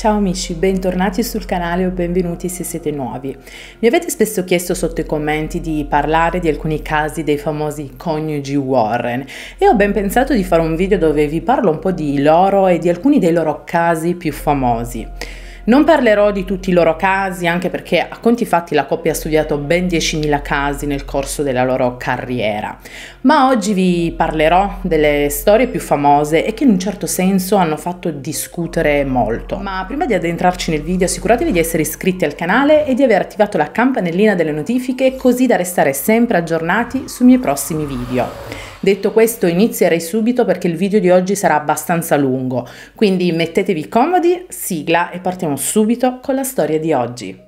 Ciao amici, bentornati sul canale o benvenuti se siete nuovi. Mi avete spesso chiesto sotto i commenti di parlare di alcuni casi dei famosi coniugi Warren e ho ben pensato di fare un video dove vi parlo un po' di loro e di alcuni dei loro casi più famosi. Non parlerò di tutti i loro casi, anche perché a conti fatti la coppia ha studiato ben 10.000 casi nel corso della loro carriera, ma oggi vi parlerò delle storie più famose e che in un certo senso hanno fatto discutere molto. Ma prima di addentrarci nel video assicuratevi di essere iscritti al canale e di aver attivato la campanellina delle notifiche così da restare sempre aggiornati sui miei prossimi video. Detto questo inizierei subito perché il video di oggi sarà abbastanza lungo, quindi mettetevi comodi, sigla e partiamo subito con la storia di oggi.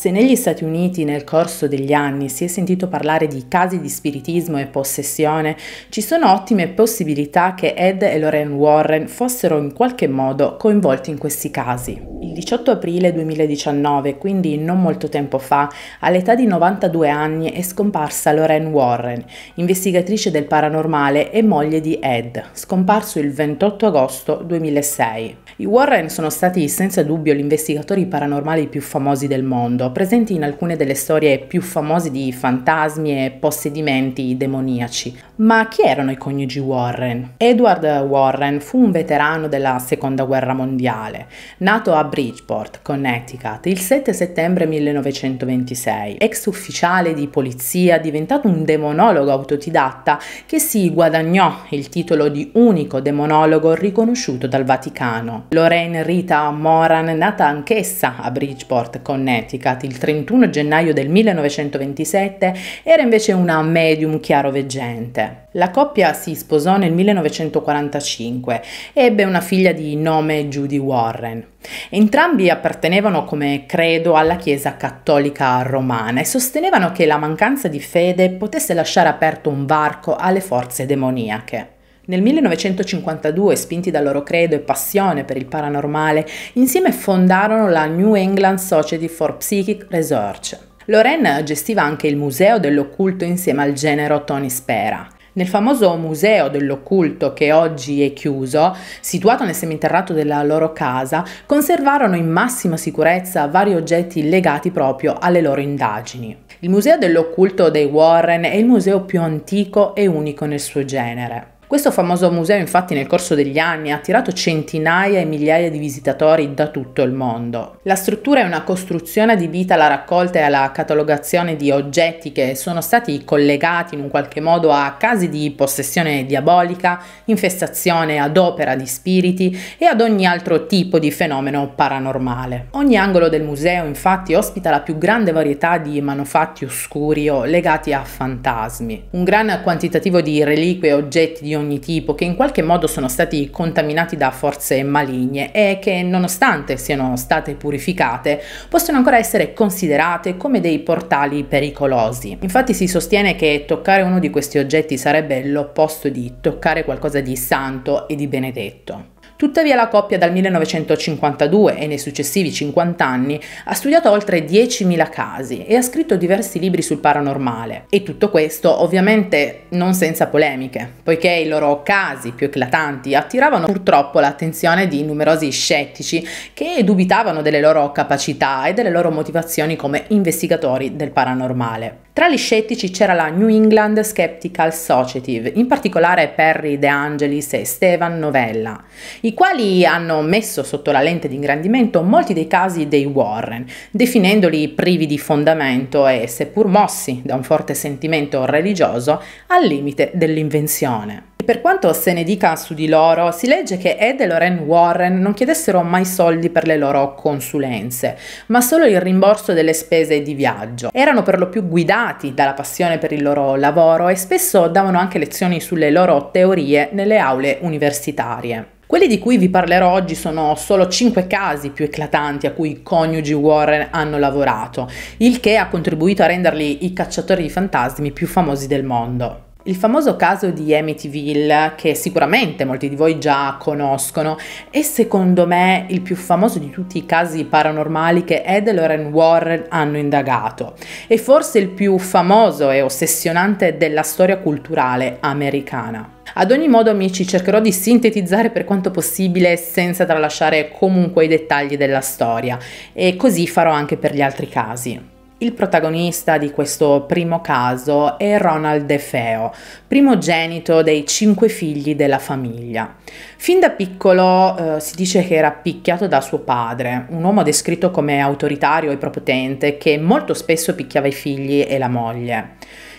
Se negli Stati Uniti nel corso degli anni si è sentito parlare di casi di spiritismo e possessione, ci sono ottime possibilità che Ed e Lorraine Warren fossero in qualche modo coinvolti in questi casi. Il 18 aprile 2019, quindi non molto tempo fa, all'età di 92 anni è scomparsa Lorraine Warren, investigatrice del paranormale e moglie di Ed, scomparso il 28 agosto 2006. I Warren sono stati senza dubbio gli investigatori paranormali più famosi del mondo presenti in alcune delle storie più famose di fantasmi e possedimenti demoniaci. Ma chi erano i coniugi Warren? Edward Warren fu un veterano della Seconda Guerra Mondiale, nato a Bridgeport, Connecticut, il 7 settembre 1926, ex ufficiale di polizia, diventato un demonologo autodidatta che si guadagnò il titolo di unico demonologo riconosciuto dal Vaticano. Lorraine Rita Moran, nata anch'essa a Bridgeport, Connecticut, pubblicati il 31 gennaio del 1927, era invece una medium chiaroveggente. La coppia si sposò nel 1945 e ebbe una figlia di nome Judy Warren. Entrambi appartenevano come credo alla Chiesa cattolica romana e sostenevano che la mancanza di fede potesse lasciare aperto un varco alle forze demoniache. Nel 1952, spinti dal loro credo e passione per il paranormale, insieme fondarono la New England Society for Psychic Research. Loren gestiva anche il Museo dell'Occulto insieme al genero Tony Spera. Nel famoso museo dell'occulto che oggi è chiuso, situato nel seminterrato della loro casa, conservarono in massima sicurezza vari oggetti legati proprio alle loro indagini. Il museo dell'occulto dei Warren è il museo più antico e unico nel suo genere. Questo famoso museo infatti nel corso degli anni ha attirato centinaia e migliaia di visitatori da tutto il mondo. La struttura è una costruzione adibita alla raccolta e alla catalogazione di oggetti che sono stati collegati in un qualche modo a casi di possessione diabolica, infestazione ad opera di spiriti e ad ogni altro tipo di fenomeno paranormale. Ogni angolo del museo infatti ospita la più grande varietà di manufatti oscuri o legati a fantasmi. Un gran quantitativo di reliquie e oggetti di ogni tipo che in qualche modo sono stati contaminati da forze maligne e che nonostante siano state purificate possono ancora essere considerate come dei portali pericolosi. Infatti si sostiene che toccare uno di questi oggetti sarebbe l'opposto di toccare qualcosa di santo e di benedetto. Tuttavia la coppia dal 1952 e nei successivi 50 anni ha studiato oltre 10.000 casi e ha scritto diversi libri sul paranormale. E tutto questo ovviamente non senza polemiche, poiché i loro casi più eclatanti attiravano purtroppo l'attenzione di numerosi scettici che dubitavano delle loro capacità e delle loro motivazioni come investigatori del paranormale. Tra gli scettici c'era la New England Skeptical Society, in particolare Perry De Angelis e Stefan Novella, i quali hanno messo sotto la lente di ingrandimento molti dei casi dei Warren, definendoli privi di fondamento e, seppur mossi da un forte sentimento religioso, al limite dell'invenzione. Per quanto se ne dica su di loro, si legge che Ed e Lorraine Warren non chiedessero mai soldi per le loro consulenze, ma solo il rimborso delle spese di viaggio. Erano per lo più guidati dalla passione per il loro lavoro e spesso davano anche lezioni sulle loro teorie nelle aule universitarie. Quelli di cui vi parlerò oggi sono solo cinque casi più eclatanti a cui i coniugi Warren hanno lavorato, il che ha contribuito a renderli i cacciatori di fantasmi più famosi del mondo. Il famoso caso di Amityville, che sicuramente molti di voi già conoscono, è secondo me il più famoso di tutti i casi paranormali che Ed e Lauren Warren hanno indagato e forse il più famoso e ossessionante della storia culturale americana. Ad ogni modo, amici, cercherò di sintetizzare per quanto possibile senza tralasciare comunque i dettagli della storia e così farò anche per gli altri casi. Il protagonista di questo primo caso è Ronald De Feo, primogenito dei cinque figli della famiglia. Fin da piccolo eh, si dice che era picchiato da suo padre, un uomo descritto come autoritario e prepotente che molto spesso picchiava i figli e la moglie.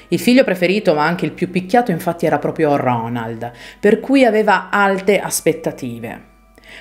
Il figlio preferito, ma anche il più picchiato, infatti era proprio Ronald, per cui aveva alte aspettative.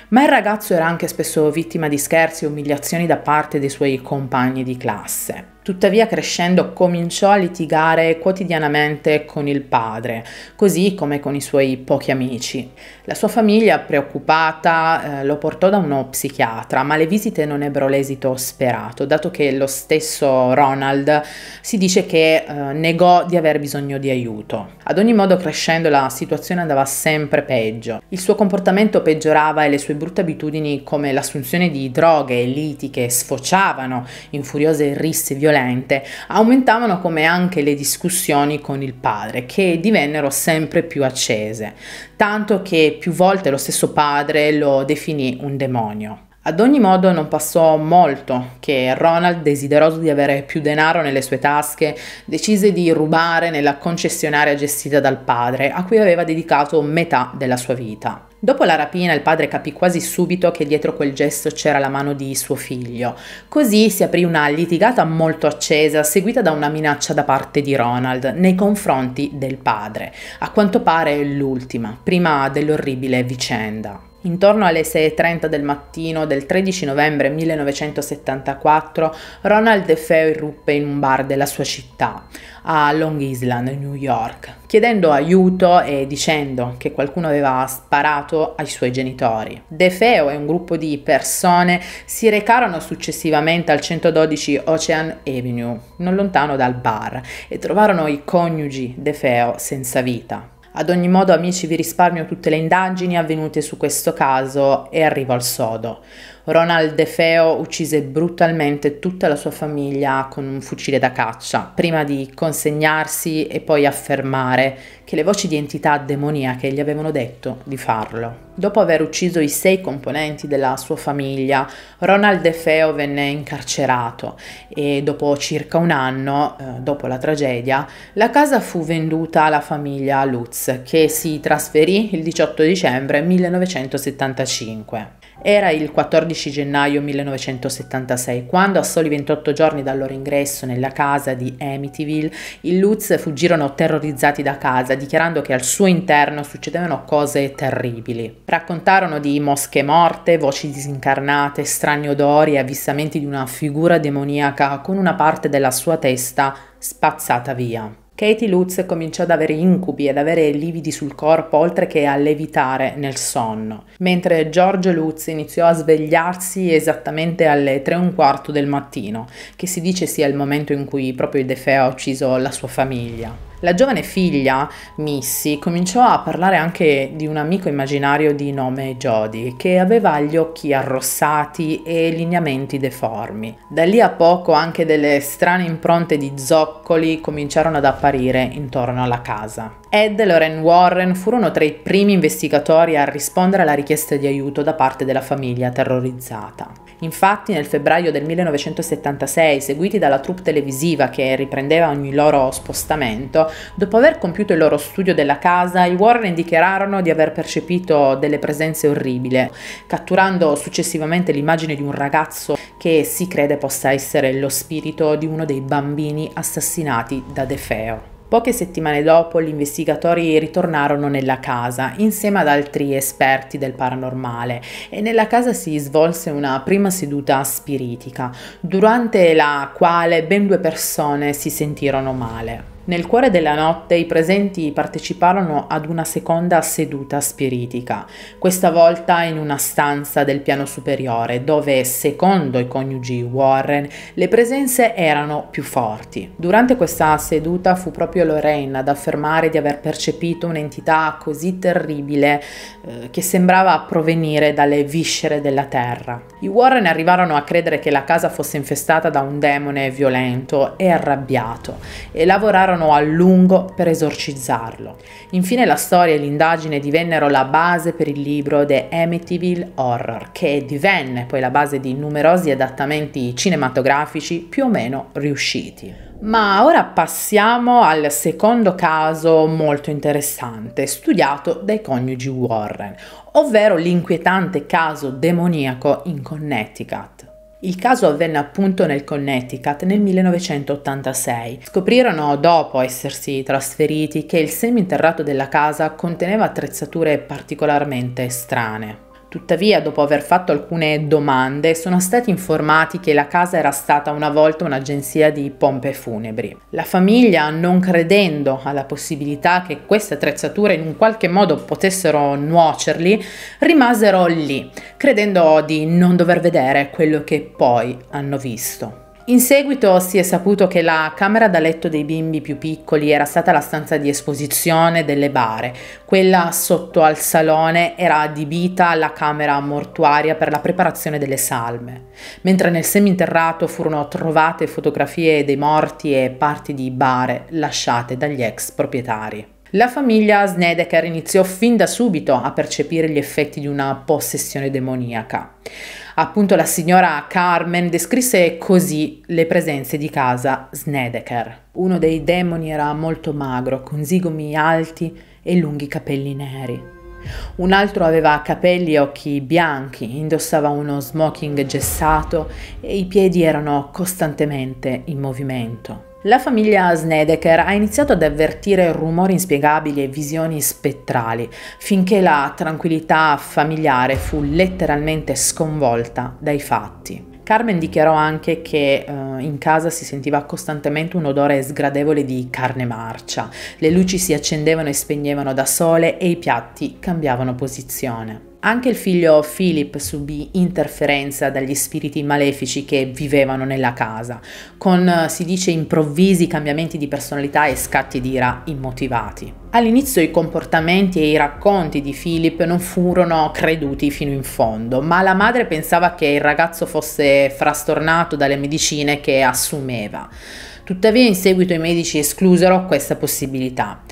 Ma il ragazzo era anche spesso vittima di scherzi e umiliazioni da parte dei suoi compagni di classe. Tuttavia crescendo cominciò a litigare quotidianamente con il padre, così come con i suoi pochi amici. La sua famiglia, preoccupata, eh, lo portò da uno psichiatra, ma le visite non ebbero l'esito sperato, dato che lo stesso Ronald si dice che eh, negò di aver bisogno di aiuto. Ad ogni modo, crescendo la situazione andava sempre peggio. Il suo comportamento peggiorava e le sue brutte abitudini come l'assunzione di droghe e liti che sfociavano in furiose risse violente violente. Aumentavano come anche le discussioni con il padre, che divennero sempre più accese, tanto che più volte lo stesso padre lo definì un demonio. Ad ogni modo non passò molto che Ronald, desideroso di avere più denaro nelle sue tasche, decise di rubare nella concessionaria gestita dal padre, a cui aveva dedicato metà della sua vita. Dopo la rapina il padre capì quasi subito che dietro quel gesto c'era la mano di suo figlio. Così si aprì una litigata molto accesa seguita da una minaccia da parte di Ronald nei confronti del padre, a quanto pare l'ultima, prima dell'orribile vicenda. Intorno alle 6.30 del mattino del 13 novembre 1974, Ronald DeFeo irruppe in un bar della sua città, a Long Island, New York, chiedendo aiuto e dicendo che qualcuno aveva sparato ai suoi genitori. DeFeo e un gruppo di persone si recarono successivamente al 112 Ocean Avenue, non lontano dal bar, e trovarono i coniugi DeFeo senza vita. Ad ogni modo amici vi risparmio tutte le indagini avvenute su questo caso e arrivo al sodo. Ronald De Feo uccise brutalmente tutta la sua famiglia con un fucile da caccia, prima di consegnarsi e poi affermare che le voci di entità demoniache gli avevano detto di farlo. Dopo aver ucciso i sei componenti della sua famiglia, Ronald De Feo venne incarcerato e dopo circa un anno, eh, dopo la tragedia, la casa fu venduta alla famiglia Lutz, che si trasferì il 18 dicembre 1975. Era il 14 gennaio 1976 quando, a soli 28 giorni dal loro ingresso nella casa di Amityville, i Lutz fuggirono terrorizzati da casa, dichiarando che al suo interno succedevano cose terribili. Raccontarono di mosche morte, voci disincarnate, strani odori e avvistamenti di una figura demoniaca con una parte della sua testa spazzata via. Katie Lutz cominciò ad avere incubi, ad avere lividi sul corpo, oltre che a levitare nel sonno, mentre George Lutz iniziò a svegliarsi esattamente alle 3 e un quarto del mattino, che si dice sia il momento in cui proprio il Defeo ha ucciso la sua famiglia. La giovane figlia, Missy, cominciò a parlare anche di un amico immaginario di nome Jody, che aveva gli occhi arrossati e lineamenti deformi. Da lì a poco anche delle strane impronte di zoccoli cominciarono ad apparire intorno alla casa. Ed e Lorraine Warren furono tra i primi investigatori a rispondere alla richiesta di aiuto da parte della famiglia terrorizzata. Infatti nel febbraio del 1976, seguiti dalla troupe televisiva che riprendeva ogni loro spostamento, dopo aver compiuto il loro studio della casa, i Warren dichiararono di aver percepito delle presenze orribili, catturando successivamente l'immagine di un ragazzo che si crede possa essere lo spirito di uno dei bambini assassinati da Defeo. Poche settimane dopo gli investigatori ritornarono nella casa insieme ad altri esperti del paranormale e nella casa si svolse una prima seduta spiritica, durante la quale ben due persone si sentirono male. Nel cuore della notte i presenti parteciparono ad una seconda seduta spiritica, questa volta in una stanza del piano superiore dove, secondo i coniugi Warren, le presenze erano più forti. Durante questa seduta fu proprio Lorraine ad affermare di aver percepito un'entità così terribile eh, che sembrava provenire dalle viscere della terra. I Warren arrivarono a credere che la casa fosse infestata da un demone violento e arrabbiato e lavorarono lavorarono a lungo per esorcizzarlo. Infine la storia e l'indagine divennero la base per il libro The Amityville Horror, che divenne poi la base di numerosi adattamenti cinematografici più o meno riusciti. Ma ora passiamo al secondo caso molto interessante, studiato dai coniugi Warren, ovvero l'inquietante caso demoniaco in Connecticut. Il caso avvenne appunto nel Connecticut nel 1986. Scoprirono dopo essersi trasferiti che il seminterrato della casa conteneva attrezzature particolarmente strane. Tuttavia, dopo aver fatto alcune domande, sono stati informati che la casa era stata una volta un'agenzia di pompe funebri. La famiglia, non credendo alla possibilità che queste attrezzature in un qualche modo potessero nuocerli, rimasero lì, credendo di non dover vedere quello che poi hanno visto. In seguito si è saputo che la camera da letto dei bimbi più piccoli era stata la stanza di esposizione delle bare, quella sotto al salone era adibita alla camera mortuaria per la preparazione delle salme, mentre nel seminterrato furono trovate fotografie dei morti e parti di bare lasciate dagli ex proprietari. La famiglia Snedeker iniziò fin da subito a percepire gli effetti di una possessione demoniaca appunto la signora Carmen descrisse così le presenze di casa Snedeker. Uno dei demoni era molto magro, con zigomi alti e lunghi capelli neri. Un altro aveva capelli e occhi bianchi, indossava uno smoking gessato e i piedi erano costantemente in movimento. La famiglia Snedeker ha iniziato ad avvertire rumori inspiegabili e visioni spettrali, finché la tranquillità familiare fu letteralmente sconvolta dai fatti. Carmen dichiarò anche che eh, in casa si sentiva costantemente un odore sgradevole di carne marcia, le luci si accendevano e spegnevano da sole e i piatti cambiavano posizione. Anche il figlio Philip subì interferenza dagli spiriti malefici che vivevano nella casa, con, eh, si dice, improvvisi cambiamenti di personalità e scatti di ira immotivati. All'inizio i comportamenti e i racconti di Philip non furono creduti fino in fondo, ma la madre pensava che il ragazzo fosse frastornato dalle medicine che assumeva. Tuttavia in seguito i medici esclusero questa possibilità.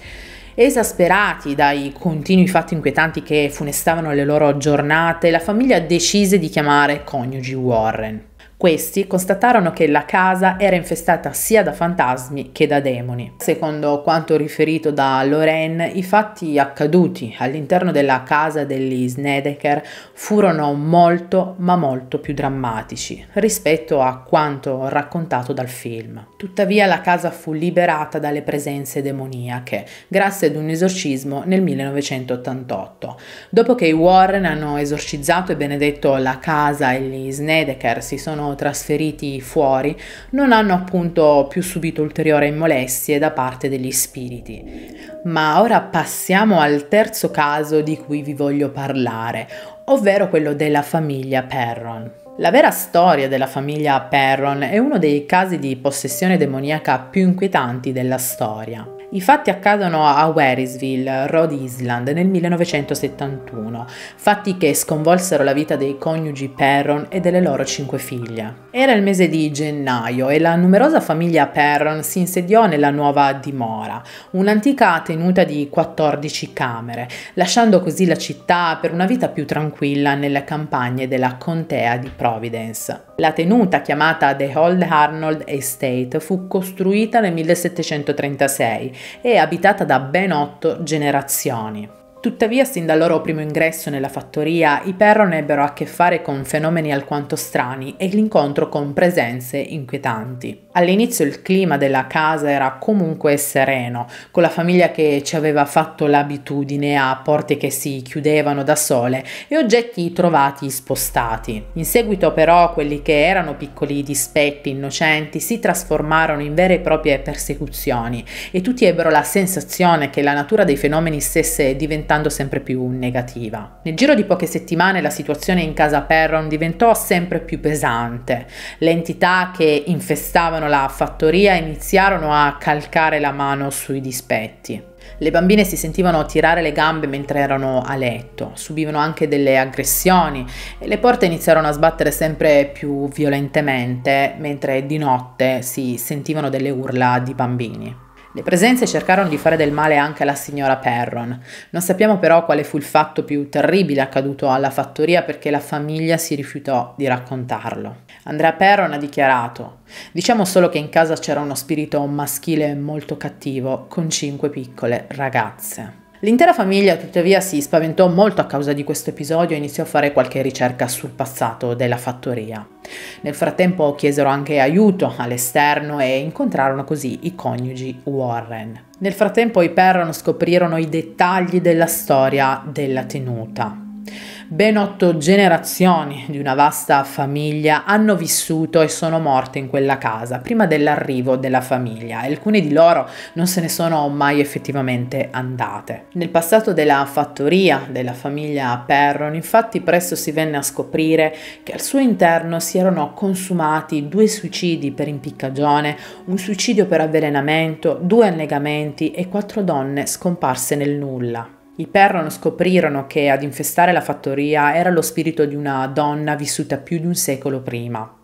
Esasperati dai continui fatti inquietanti che funestavano le loro giornate, la famiglia decise di chiamare coniugi Warren. Questi constatarono che la casa era infestata sia da fantasmi che da demoni. Secondo quanto riferito da Lorraine, i fatti accaduti all'interno della casa degli Snedeker furono molto ma molto più drammatici rispetto a quanto raccontato dal film. Tuttavia la casa fu liberata dalle presenze demoniache grazie ad un esorcismo nel 1988. Dopo che i Warren hanno esorcizzato e benedetto la casa e gli Snedeker si sono trasferiti fuori, non hanno appunto più subito ulteriori molestie da parte degli spiriti. Ma ora passiamo al terzo caso di cui vi voglio parlare, ovvero quello della famiglia Perron. La vera storia della famiglia Perron è uno dei casi di possessione demoniaca più inquietanti della storia. I fatti accadono a Warrisville, Rhode Island, nel 1971, fatti che sconvolsero la vita dei coniugi Perron e delle loro cinque figlie. Era il mese di gennaio e la numerosa famiglia Perron si insediò nella nuova dimora, un'antica tenuta di 14 camere, lasciando così la città per una vita più tranquilla nelle campagne della contea di Providence. La tenuta chiamata The Old Arnold Estate fu costruita nel 1736 e abitata da ben otto generazioni. Tuttavia, sin dal loro primo ingresso nella fattoria, i Perron ebbero a che fare con fenomeni alquanto strani e l'incontro con presenze inquietanti. All'inizio il clima della casa era comunque sereno, con la famiglia che ci aveva fatto l'abitudine a porte che si chiudevano da sole e oggetti trovati spostati. In seguito però quelli che erano piccoli dispetti innocenti si trasformarono in vere e proprie persecuzioni e tutti ebbero la sensazione che la natura dei fenomeni stesse diventando sempre più negativa. Nel giro di poche settimane la situazione in casa Perron diventò sempre più pesante. Le entità che infestavano la fattoria iniziarono a calcare la mano sui dispetti. Le bambine si sentivano tirare le gambe mentre erano a letto, subivano anche delle aggressioni e le porte iniziarono a sbattere sempre più violentemente, mentre di notte si sentivano delle urla di bambini. Le presenze cercarono di fare del male anche alla signora Perron. Non sappiamo però quale fu il fatto più terribile accaduto alla fattoria perché la famiglia si rifiutò di raccontarlo. Andrea Perron ha dichiarato: Diciamo solo che in casa c'era uno spirito maschile molto cattivo con cinque piccole ragazze. L'intera famiglia tuttavia si spaventò molto a causa di questo episodio e iniziò a fare qualche ricerca sul passato della fattoria. Nel frattempo chiesero anche aiuto all'esterno e incontrarono così i coniugi Warren. Nel frattempo i Perron scoprirono i dettagli della storia della tenuta. Ben otto generazioni di una vasta famiglia hanno vissuto e sono morte in quella casa prima dell'arrivo della famiglia e alcune di loro non se ne sono mai effettivamente andate. Nel passato della fattoria della famiglia Perron infatti presto si venne a scoprire che al suo interno si erano consumati due suicidi per impiccagione, un suicidio per avvelenamento, due annegamenti e quattro donne scomparse nel nulla. I Perron scoprirono che ad infestare la fattoria era lo spirito di una donna vissuta più di un secolo prima.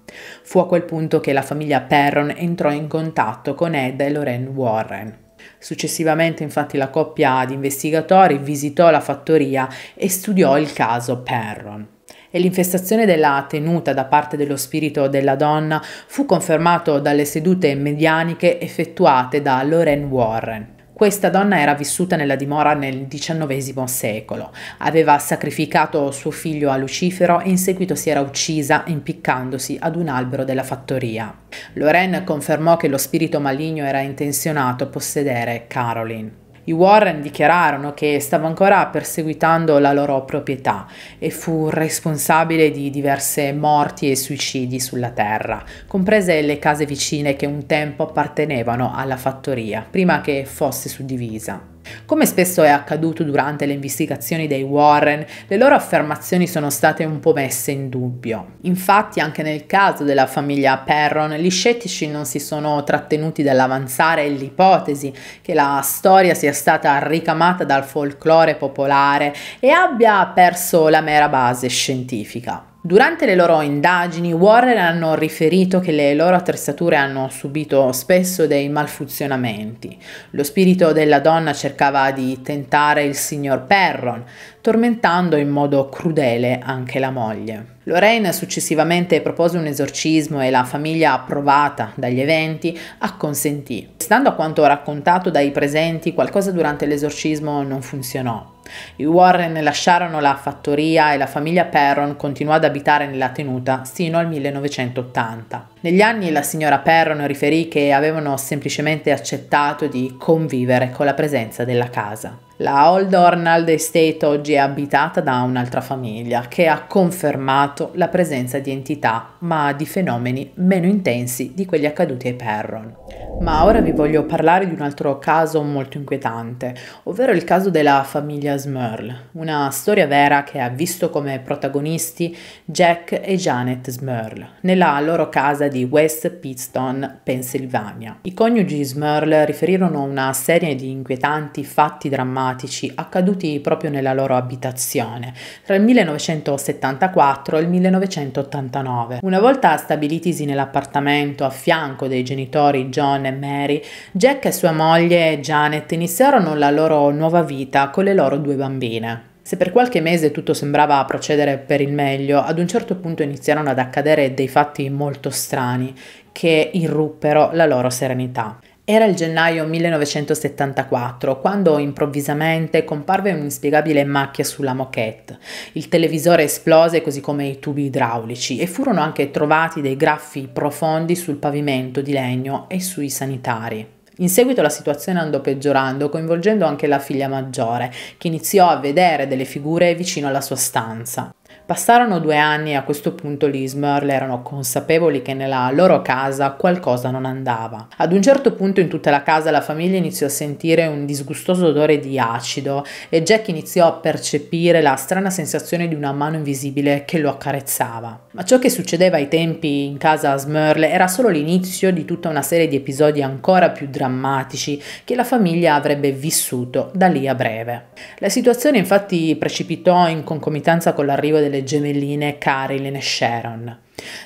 Fu a quel punto che la famiglia Perron entrò in contatto con Ed e Lorraine Warren. Successivamente infatti la coppia di investigatori visitò la fattoria e studiò il caso Perron e l'infestazione della tenuta da parte dello spirito della donna fu confermato dalle sedute medianiche effettuate da Lorraine Warren. Questa donna era vissuta nella dimora nel XIX secolo, aveva sacrificato suo figlio a Lucifero e in seguito si era uccisa impiccandosi ad un albero della fattoria. Lorraine confermò che lo spirito maligno era intenzionato a possedere Caroline. I Warren dichiararono che stava ancora perseguitando la loro proprietà e fu responsabile di diverse morti e suicidi sulla terra, comprese le case vicine che un tempo appartenevano alla fattoria, prima che fosse suddivisa. Come spesso è accaduto durante le investigazioni dei Warren, le loro affermazioni sono state un po' messe in dubbio. Infatti anche nel caso della famiglia Perron, gli scettici non si sono trattenuti dall'avanzare l'ipotesi che la storia sia stata ricamata dal folklore popolare e abbia perso la mera base scientifica. Durante le loro indagini, Warren hanno riferito che le loro attrezzature hanno subito spesso dei malfunzionamenti. Lo spirito della donna cercava di tentare il signor Perron, tormentando in modo crudele anche la moglie. Lorraine successivamente propose un esorcismo e la famiglia, approvata dagli eventi, acconsentì. Stando a quanto raccontato dai presenti, qualcosa durante l'esorcismo non funzionò. I Warren lasciarono la fattoria e la famiglia Perron continuò ad abitare nella tenuta sino al 1980. Negli anni la signora Perron riferì che avevano semplicemente accettato di convivere con la presenza della casa. La Old Arnold Estate oggi è abitata da un'altra famiglia che ha confermato la presenza di entità, ma di fenomeni meno intensi di quelli accaduti ai Perron. Ma ora vi voglio parlare di un altro caso molto inquietante, ovvero il caso della famiglia Smurl, una storia vera che ha visto come protagonisti Jack e Janet Smurl, nella loro casa di West Pittston, Pennsylvania. I coniugi Smurl riferirono una serie di inquietanti fatti drammatici drammatici accaduti proprio nella loro abitazione tra il 1974 e il 1989. Una volta stabilitisi nell'appartamento a fianco dei genitori John e Mary, Jack e sua moglie Janet iniziarono la loro nuova vita con le loro due bambine. Se per qualche mese tutto sembrava procedere per il meglio, ad un certo punto iniziarono ad accadere dei fatti molto strani che irruppero la loro serenità. Era il gennaio 1974 quando improvvisamente comparve un'inspiegabile macchia sulla moquette. Il televisore esplose così come i tubi idraulici e furono anche trovati dei graffi profondi sul pavimento di legno e sui sanitari. In seguito la situazione andò peggiorando, coinvolgendo anche la figlia maggiore, che iniziò a vedere delle figure vicino alla sua stanza. Passarono due anni e a questo punto gli Smurl erano consapevoli che nella loro casa qualcosa non andava. Ad un certo punto in tutta la casa la famiglia iniziò a sentire un disgustoso odore di acido e Jack iniziò a percepire la strana sensazione di una mano invisibile che lo accarezzava. Ma ciò che succedeva ai tempi in casa Smurl era solo l'inizio di tutta una serie di episodi ancora più drammatici che la famiglia avrebbe vissuto da lì a breve. La situazione infatti precipitò in concomitanza con l'arrivo delle delle gemelline Caroline e Sharon.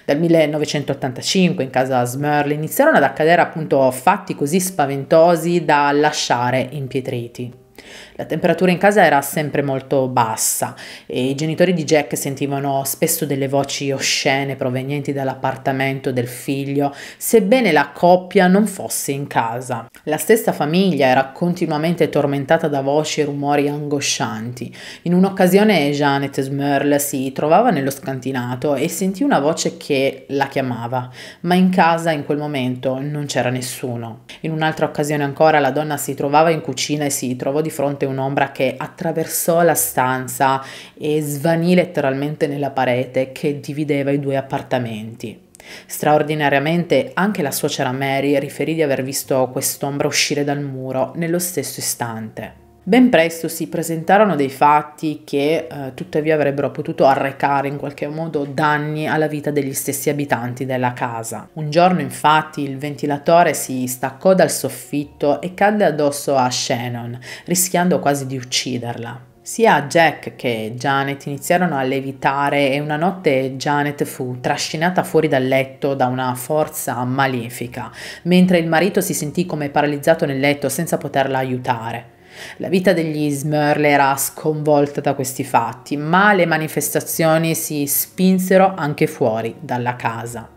Dal 1985 in casa Smurl iniziarono ad accadere appunto fatti così spaventosi da lasciare impietriti. La temperatura in casa era sempre molto bassa e i genitori di Jack sentivano spesso delle voci oscene provenienti dall'appartamento del figlio, sebbene la coppia non fosse in casa. La stessa famiglia era continuamente tormentata da voci e rumori angoscianti. In un'occasione Janet Smurl si trovava nello scantinato e sentì una voce che la chiamava, ma in casa in quel momento non c'era nessuno. In un'altra occasione ancora la donna si trovava in cucina e si trovò di fronte a un'ombra che attraversò la stanza e svanì letteralmente nella parete che divideva i due appartamenti. Straordinariamente anche la suocera Mary riferì di aver visto quest'ombra uscire dal muro nello stesso istante. Ben presto si presentarono dei fatti che eh, tuttavia avrebbero potuto arrecare in qualche modo danni alla vita degli stessi abitanti della casa. Un giorno infatti il ventilatore si staccò dal soffitto e cadde addosso a Shannon, rischiando quasi di ucciderla. Sia Jack che Janet iniziarono a levitare e una notte Janet fu trascinata fuori dal letto da una forza malefica, mentre il marito si sentì come paralizzato nel letto senza poterla aiutare. La vita degli Smurl era sconvolta da questi fatti, ma le manifestazioni si spinsero anche fuori dalla casa.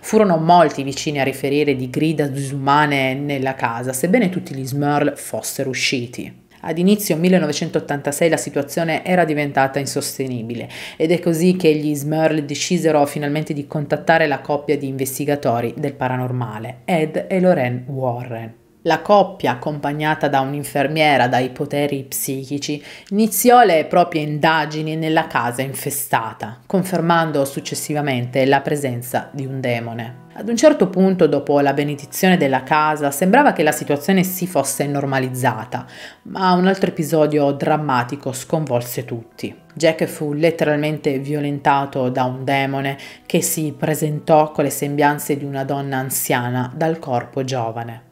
Furono molti vicini a riferire di grida disumane nella casa, sebbene tutti gli Smurl fossero usciti. Ad inizio 1986 la situazione era diventata insostenibile ed è così che gli Smurl decisero finalmente di contattare la coppia di investigatori del paranormale, Ed e Lorraine Warren. La coppia, accompagnata da un'infermiera dai poteri psichici, iniziò le proprie indagini nella casa infestata, confermando successivamente la presenza di un demone. Ad un certo punto, dopo la benedizione della casa, sembrava che la situazione si fosse normalizzata, ma un altro episodio drammatico sconvolse tutti. Jack fu letteralmente violentato da un demone che si presentò con le sembianze di una donna anziana dal corpo giovane.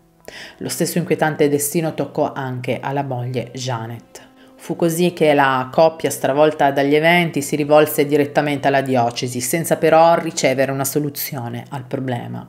Lo stesso inquietante destino toccò anche alla moglie Janet. Fu così che la coppia stravolta dagli eventi si rivolse direttamente alla diocesi, senza però ricevere una soluzione al problema.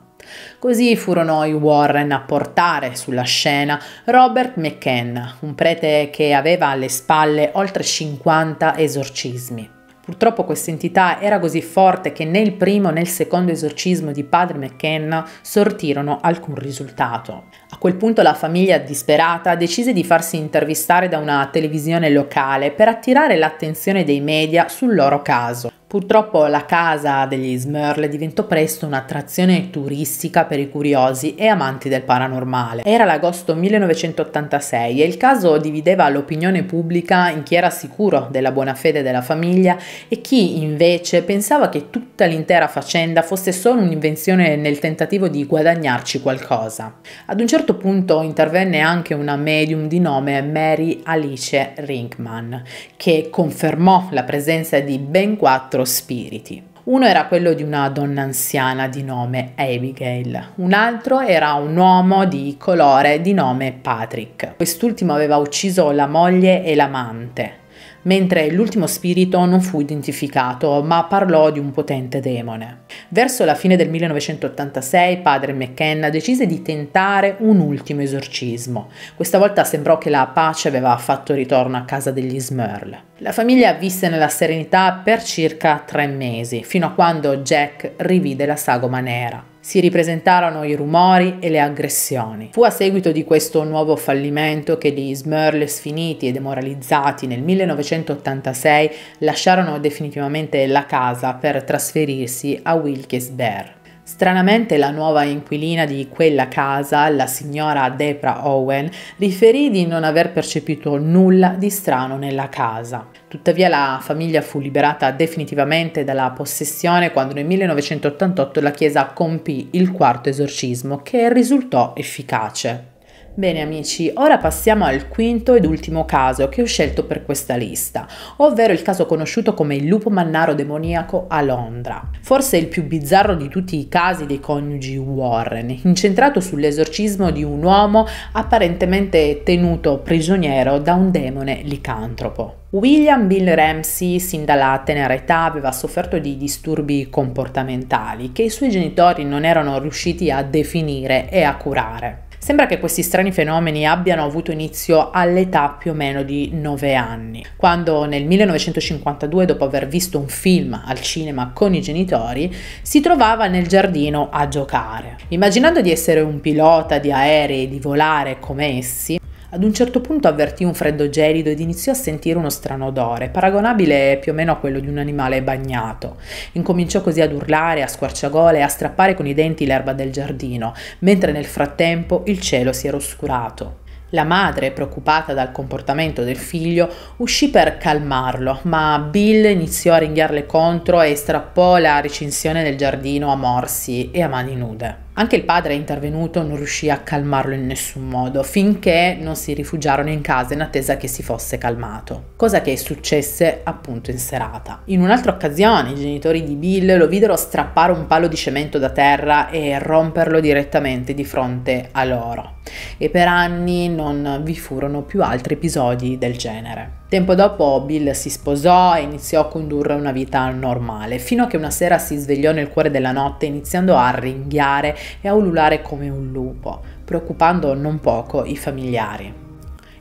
Così furono i Warren a portare sulla scena Robert McKenna, un prete che aveva alle spalle oltre 50 esorcismi. Purtroppo questa entità era così forte che né il primo né il secondo esorcismo di padre McKenna sortirono alcun risultato. A quel punto la famiglia disperata decise di farsi intervistare da una televisione locale per attirare l'attenzione dei media sul loro caso. Purtroppo la casa degli Smurl diventò presto un'attrazione turistica per i curiosi e amanti del paranormale. Era l'agosto 1986 e il caso divideva l'opinione pubblica in chi era sicuro della buona fede della famiglia e chi invece pensava che tutta l'intera faccenda fosse solo un'invenzione nel tentativo di guadagnarci qualcosa. Ad un certo punto intervenne anche una medium di nome Mary Alice Rinkman che confermò la presenza di ben quattro quattro spiriti. Uno era quello di una donna anziana di nome Abigail, un altro era un uomo di colore di nome Patrick. Quest'ultimo aveva ucciso la moglie e l'amante, mentre l'ultimo spirito non fu identificato, ma parlò di un potente demone. Verso la fine del 1986 padre McKenna decise di tentare un ultimo esorcismo. Questa volta sembrò che la pace aveva fatto ritorno a casa degli Smurl. La famiglia visse nella serenità per circa tre mesi, fino a quando Jack rivide la sagoma nera si ripresentarono i rumori e le aggressioni. Fu a seguito di questo nuovo fallimento che gli Smurl sfiniti e demoralizzati nel 1986 lasciarono definitivamente la casa per trasferirsi a Wilkes-Barre. Stranamente la nuova inquilina di quella casa, la signora Debra Owen, riferì di non aver percepito nulla di strano nella casa. Tuttavia la famiglia fu liberata definitivamente dalla possessione quando nel 1988 la chiesa compì il quarto esorcismo che risultò efficace. Bene amici, ora passiamo al quinto ed ultimo caso che ho scelto per questa lista, ovvero il caso conosciuto come il lupo mannaro demoniaco a Londra. Forse il più bizzarro di tutti i casi dei coniugi Warren, incentrato sull'esorcismo di un uomo apparentemente tenuto prigioniero da un demone licantropo. William Bill Ramsey, sin dalla tenera età, aveva sofferto di disturbi comportamentali che i suoi genitori non erano riusciti a definire e a curare. Sembra che questi strani fenomeni abbiano avuto inizio all'età più o meno di 9 anni, quando nel 1952, dopo aver visto un film al cinema con i genitori, si trovava nel giardino a giocare. Immaginando di essere un pilota di aerei e di volare come essi, ad un certo punto avvertì un freddo gelido ed iniziò a sentire uno strano odore, paragonabile più o meno a quello di un animale bagnato. Incominciò così ad urlare, a squarciagole e a strappare con i denti l'erba del giardino, mentre nel frattempo il cielo si era oscurato. La madre, preoccupata dal comportamento del figlio, uscì per calmarlo, ma Bill iniziò a ringhiarle contro e strappò la recinzione del giardino a morsi e a mani nude. Anche il padre è intervenuto, non riuscì a calmarlo in nessun modo, finché non si rifugiarono in casa in attesa che si fosse calmato, cosa che successe appunto in serata. In un'altra occasione i genitori di Bill lo videro strappare un palo di cemento da terra e romperlo direttamente di fronte a loro. E per anni non vi furono più altri episodi del genere. Tempo dopo Bill si sposò e iniziò a condurre una vita normale, fino a che una sera si svegliò nel cuore della notte iniziando a ringhiare e a ululare come un lupo, preoccupando non poco i familiari.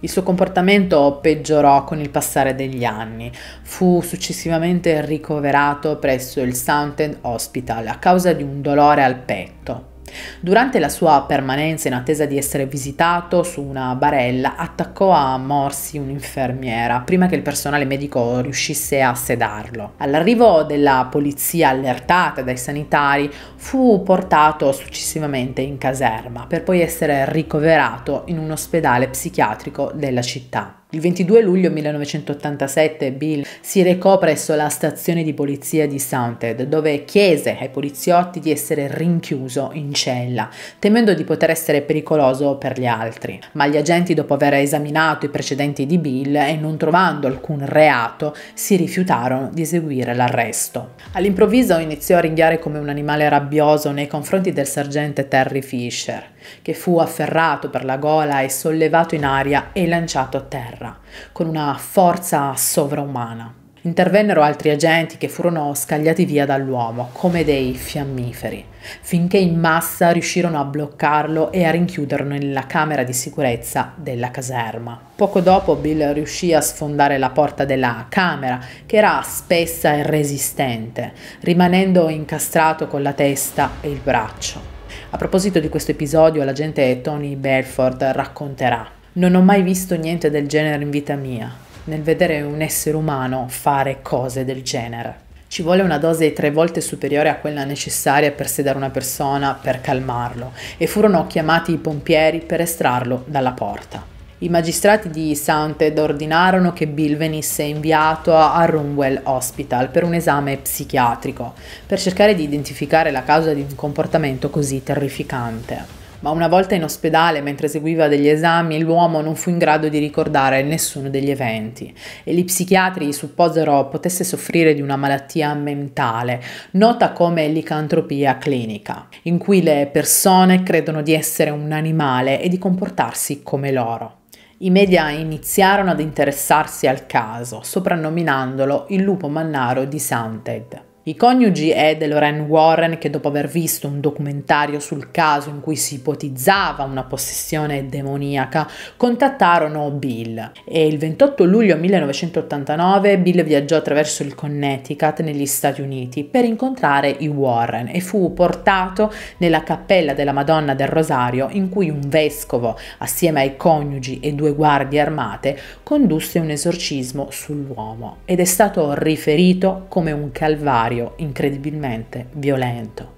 Il suo comportamento peggiorò con il passare degli anni. Fu successivamente ricoverato presso il Southampton Hospital a causa di un dolore al petto. Durante la sua permanenza in attesa di essere visitato su una barella, attaccò a morsi un'infermiera prima che il personale medico riuscisse a sedarlo. All'arrivo della polizia allertata dai sanitari, fu portato successivamente in caserma per poi essere ricoverato in un ospedale psichiatrico della città. Il 22 luglio 1987 Bill si recò presso la stazione di polizia di Sounded, dove chiese ai poliziotti di essere rinchiuso in cella, temendo di poter essere pericoloso per gli altri. Ma gli agenti, dopo aver esaminato i precedenti di Bill e non trovando alcun reato, si rifiutarono di eseguire l'arresto. All'improvviso iniziò a ringhiare come un animale rabbioso nei confronti del sergente Terry Fisher che fu afferrato per la gola e sollevato in aria e lanciato a terra, con una forza sovraumana. Intervennero altri agenti che furono scagliati via dall'uomo, come dei fiammiferi, finché in massa riuscirono a bloccarlo e a rinchiuderlo nella camera di sicurezza della caserma. Poco dopo Bill riuscì a sfondare la porta della camera, che era spessa e resistente, rimanendo incastrato con la testa e il braccio. A proposito di questo episodio, l'agente Tony Belford racconterà: Non ho mai visto niente del genere in vita mia, nel vedere un essere umano fare cose del genere. Ci vuole una dose tre volte superiore a quella necessaria per sedare una persona per calmarlo e furono chiamati i pompieri per estrarlo dalla porta. I magistrati di Sounded ordinarono che Bill venisse inviato a Rumwell Hospital per un esame psichiatrico, per cercare di identificare la causa di un comportamento così terrificante ma una volta in ospedale mentre eseguiva degli esami l'uomo non fu in grado di ricordare nessuno degli eventi e gli psichiatri supposero potesse soffrire di una malattia mentale, nota come licantropia clinica, in cui le persone credono di essere un animale e di comportarsi come loro. I media iniziarono ad interessarsi al caso, soprannominandolo il lupo mannaro di Sounded. I coniugi Ed e Lorraine Warren, che dopo aver visto un documentario sul caso in cui si ipotizzava una possessione demoniaca, contattarono Bill e il 28 luglio 1989 Bill viaggiò attraverso il Connecticut negli Stati Uniti per incontrare i Warren e fu portato nella cappella della Madonna del Rosario in cui un vescovo, assieme ai coniugi e due guardie armate, condusse un esorcismo sull'uomo ed è stato riferito come un calvario contrario incredibilmente violento.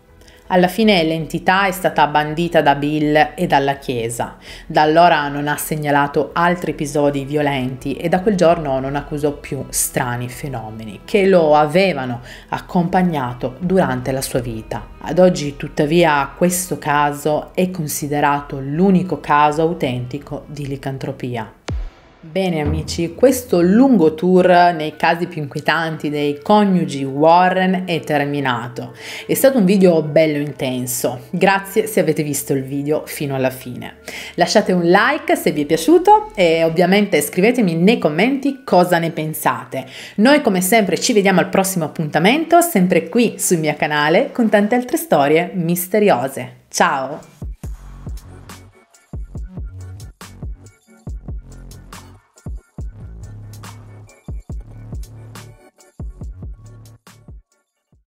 Alla fine l'entità è stata bandita da Bill e dalla Chiesa. Da allora non ha segnalato altri episodi violenti e da quel giorno non accusò più strani fenomeni che lo avevano accompagnato durante la sua vita. Ad oggi tuttavia questo caso è considerato l'unico caso autentico di licantropia. Bene amici, questo lungo tour nei casi più inquietanti dei coniugi Warren è terminato. È stato un video bello intenso. Grazie se avete visto il video fino alla fine. Lasciate un like se vi è piaciuto e ovviamente scrivetemi nei commenti cosa ne pensate. Noi come sempre ci vediamo al prossimo appuntamento, sempre qui sul mio canale con tante altre storie misteriose. Ciao!